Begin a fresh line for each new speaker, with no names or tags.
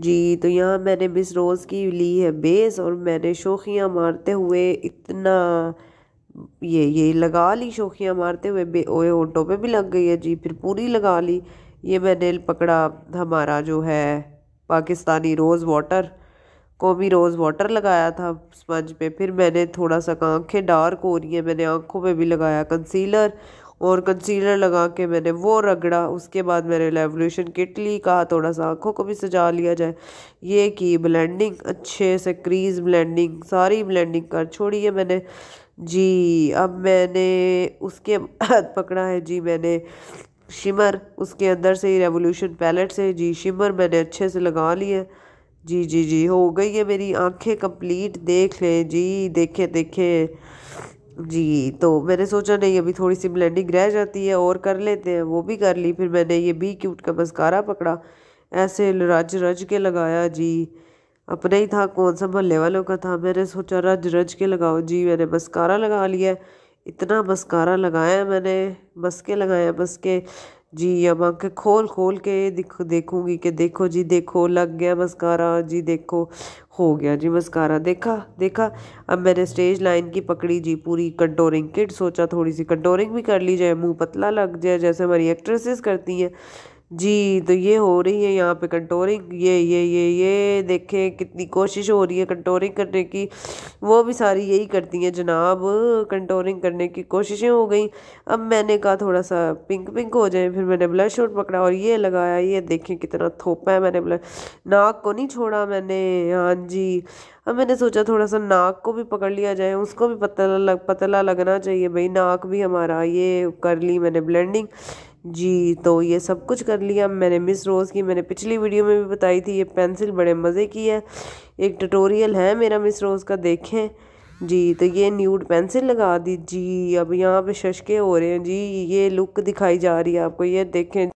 जी तो यहाँ मैंने मिस रोज़ की ली है बेस और मैंने शोखियाँ मारते हुए इतना ये ये लगा ली शोखियाँ मारते हुए बे ओए ऑटो पे भी लग गई है जी फिर पूरी लगा ली ये मैंने पकड़ा हमारा जो है पाकिस्तानी रोज़ वाटर कौमी रोज़ वाटर लगाया था स्पंज पे फिर मैंने थोड़ा सा आँखें डार्क हो रही है मैंने आँखों पे भी लगाया कंसीलर और कंसीलर लगा के मैंने वो रगड़ा उसके बाद मैंने रेवोल्यूशन किट ली कहा थोड़ा सा आँखों को भी सजा लिया जाए ये की ब्लेंडिंग अच्छे से क्रीज ब्लेंडिंग सारी ब्लेंडिंग कर छोड़ी है मैंने जी अब मैंने उसके बाद पकड़ा है जी मैंने शिमर उसके अंदर से ही रेवोल्यूशन पैलेट से जी शिमर मैंने अच्छे से लगा लिया जी जी जी हो गई है मेरी आँखें कंप्लीट देख लें जी देखें देखें जी तो मैंने सोचा नहीं अभी थोड़ी सी ब्लेंडिंग रह जाती है और कर लेते हैं वो भी कर ली फिर मैंने ये बी क्यूट का मस्कारा पकड़ा ऐसे रज रज के लगाया जी अपना ही था कौन सा मोहल्ले वालों का था मैंने सोचा रज रज के लगाओ जी मैंने मस्कारा लगा लिया इतना मस्कारा लगाया मैंने मस्के लगाया मस्के जी अब आंखें खोल खोल के दिख देखूंगी कि देखो जी देखो लग गया मस्कारा जी देखो हो गया जी मस्कारा देखा देखा अब मैंने स्टेज लाइन की पकड़ी जी पूरी कंटोरिंग किट सोचा थोड़ी सी कंटोरिंग भी कर ली जाए मुंह पतला लग जाए जैसे हमारी एक्ट्रेसेस करती हैं जी तो ये हो रही है यहाँ पे कंटोरिंग ये ये ये ये देखें कितनी कोशिश हो रही है कंटोरिंग करने की वो भी सारी यही करती हैं जनाब कंटोरिंग करने की कोशिशें हो गई अब मैंने कहा थोड़ा सा पिंक पिंक हो जाए फिर मैंने ब्लश उठ पकड़ा और ये लगाया ये देखें कितना थोपा है मैंने ब्लश नाक को नहीं छोड़ा मैंने हाँ जी अब मैंने सोचा थोड़ा सा नाक को भी पकड़ लिया जाए उसको भी पतला लग पतला लगना चाहिए भाई नाक भी हमारा ये कर ली मैंने ब्लेंडिंग जी तो ये सब कुछ कर लिया मैंने मिस रोज़ की मैंने पिछली वीडियो में भी बताई थी ये पेंसिल बड़े मज़े की है एक ट्यूटोरियल है मेरा मिस रोज़ का देखें जी तो ये न्यूड पेंसिल लगा दी जी अब यहाँ पे शशके हो रहे हैं जी ये लुक दिखाई जा रही है आपको ये देखें